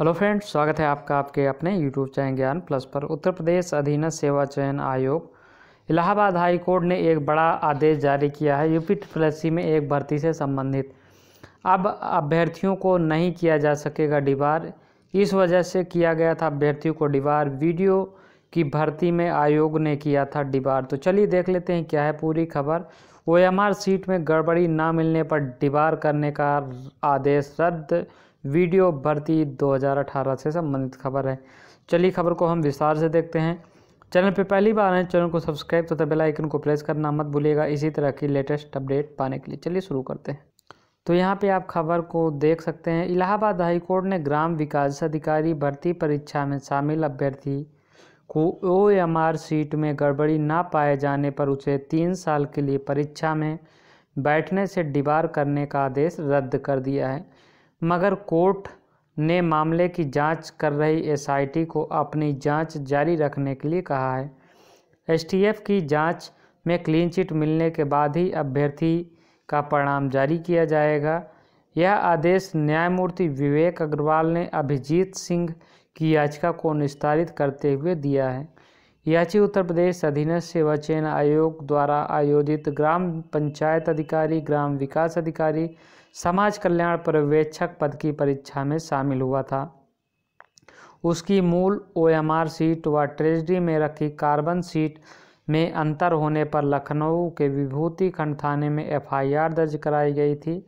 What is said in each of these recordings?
hello friends स्वागत है आपका आपके अपने यूट्यूब चैनल ज्ञान प्लस पर उत्तर प्रदेश अधीन सेवा चयन आयोग इलाहाबाद हाई कोर्ट ने एक बड़ा आदेश जारी किया है यूपी ट्रिपल में एक भर्ती से संबंधित अब अभ्यर्थियों को नहीं किया जा सकेगा डिबार इस वजह से किया गया था अभ्यर्थियों को डिबार वीडियो की भर्ती में आयोग ने किया था डिबार तो चलिए देख लेते हैं क्या है पूरी खबर ओ सीट में गड़बड़ी ना मिलने पर डिबार करने का आदेश रद्द वीडियो भर्ती 2018 से संबंधित खबर है चलिए खबर को हम विस्तार से देखते हैं चैनल पर पहली बार आए चैनल को सब्सक्राइब तथा तो बेलाइकन को प्रेस करना मत भूलिएगा इसी तरह की लेटेस्ट अपडेट पाने के लिए चलिए शुरू करते हैं तो यहाँ पे आप खबर को देख सकते हैं इलाहाबाद हाईकोर्ट ने ग्राम विकास अधिकारी भर्ती परीक्षा में शामिल अभ्यर्थी को ओ एम आर सीट में गड़बड़ी ना पाए जाने पर उसे तीन साल के लिए परीक्षा में बैठने से डिबार करने का आदेश रद्द कर दिया है मगर कोर्ट ने मामले की जांच कर रही एसआईटी को अपनी जांच जारी रखने के लिए कहा है एसटीएफ की जांच में क्लीन चिट मिलने के बाद ही अभ्यर्थी का परिणाम जारी किया जाएगा यह आदेश न्यायमूर्ति विवेक अग्रवाल ने अभिजीत सिंह की याचिका को निस्तारित करते हुए दिया है याची उत्तर प्रदेश अधीन सेवा चयन आयोग द्वारा आयोजित ग्राम पंचायत अधिकारी ग्राम विकास अधिकारी समाज कल्याण पर्यवेक्षक पद की परीक्षा में शामिल हुआ था उसकी मूल ओएमआर सीट व ट्रेजरी में रखी कार्बन सीट में अंतर होने पर लखनऊ के विभूति खंड थाने में एफआईआर दर्ज कराई गई थी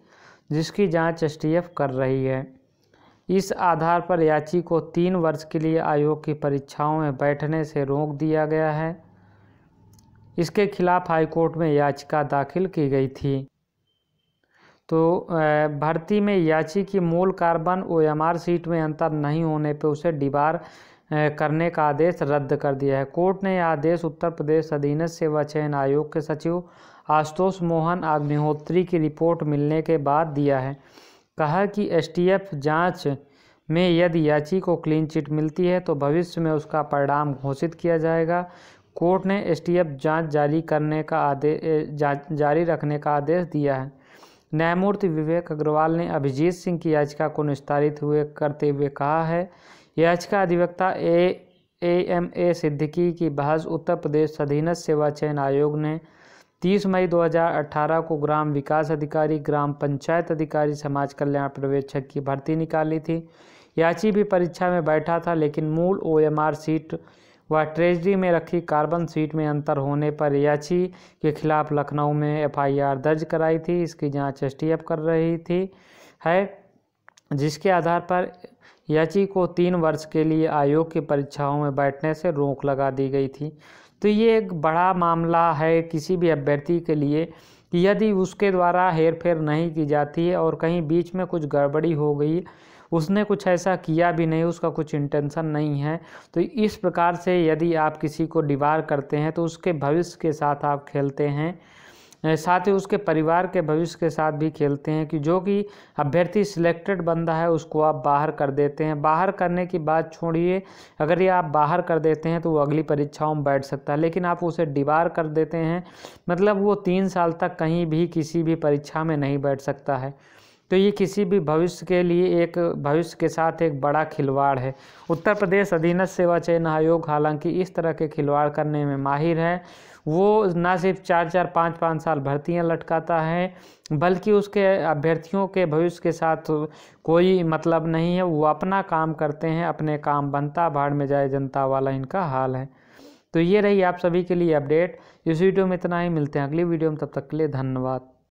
जिसकी जांच एसटीएफ कर रही है इस आधार पर याची को तीन वर्ष के लिए आयोग की परीक्षाओं में बैठने से रोक दिया गया है इसके खिलाफ हाईकोर्ट में याचिका दाखिल की गई थी तो भर्ती में याची की मूल कार्बन ओ एम सीट में अंतर नहीं होने पर उसे डिबार करने का आदेश रद्द कर दिया है कोर्ट ने यह आदेश उत्तर प्रदेश अधीनस्थ सेवा चयन आयोग के सचिव आशुतोष मोहन अग्निहोत्री की रिपोर्ट मिलने के बाद दिया है कहा कि एसटीएफ जांच में यदि याची को क्लीन चिट मिलती है तो भविष्य में उसका परिणाम घोषित किया जाएगा कोर्ट ने एसटीएफ जांच जारी करने का आदेश जारी रखने का आदेश दिया है न्यायमूर्ति विवेक अग्रवाल ने अभिजीत सिंह की याचिका को निस्तारित हुए करते हुए कहा है याचिका अधिवक्ता ए ए एम ए सिद्दीकी की बहस उत्तर प्रदेश अधीनस्थ सेवा चयन आयोग ने 30 मई 2018 को ग्राम विकास अधिकारी ग्राम पंचायत अधिकारी समाज कल्याण पर्यवेक्षक की भर्ती निकाली थी याची भी परीक्षा में बैठा था लेकिन मूल ओएमआर सीट व ट्रेजरी में रखी कार्बन सीट में अंतर होने पर याची के खिलाफ लखनऊ में एफआईआर दर्ज कराई थी इसकी जांच एफ कर रही थी है जिसके आधार पर याची को तीन वर्ष के लिए आयोग की परीक्षाओं में बैठने से रोक लगा दी गई थी तो ये एक बड़ा मामला है किसी भी अभ्यर्थी के लिए कि यदि उसके द्वारा हेर फेर नहीं की जाती है और कहीं बीच में कुछ गड़बड़ी हो गई उसने कुछ ऐसा किया भी नहीं उसका कुछ इंटेंशन नहीं है तो इस प्रकार से यदि आप किसी को डिवार करते हैं तो उसके भविष्य के साथ आप खेलते हैं साथ ही उसके परिवार के भविष्य के साथ भी खेलते हैं कि जो कि अभ्यर्थी सिलेक्टेड बंदा है उसको आप बाहर कर देते हैं बाहर करने की बात छोड़िए अगर ये आप बाहर कर देते हैं तो वो अगली परीक्षाओं में बैठ सकता है लेकिन आप उसे डिबार कर देते हैं मतलब वो तीन साल तक कहीं भी किसी भी परीक्षा में नहीं बैठ सकता है तो ये किसी भी भविष्य के लिए एक भविष्य के साथ एक बड़ा खिलवाड़ है उत्तर प्रदेश अधीनस्थ सेवा चयन आयोग हालांकि इस तरह के खिलवाड़ करने में माहिर है वो ना सिर्फ चार चार पाँच पाँच साल भर्तियाँ लटकाता है बल्कि उसके अभ्यर्थियों के भविष्य के साथ कोई मतलब नहीं है वो अपना काम करते हैं अपने काम बनता भाड़ में जाए जनता वाला इनका हाल है तो ये रही आप सभी के लिए अपडेट इस वीडियो में इतना ही मिलते हैं अगली वीडियो में तब तक के लिए धन्यवाद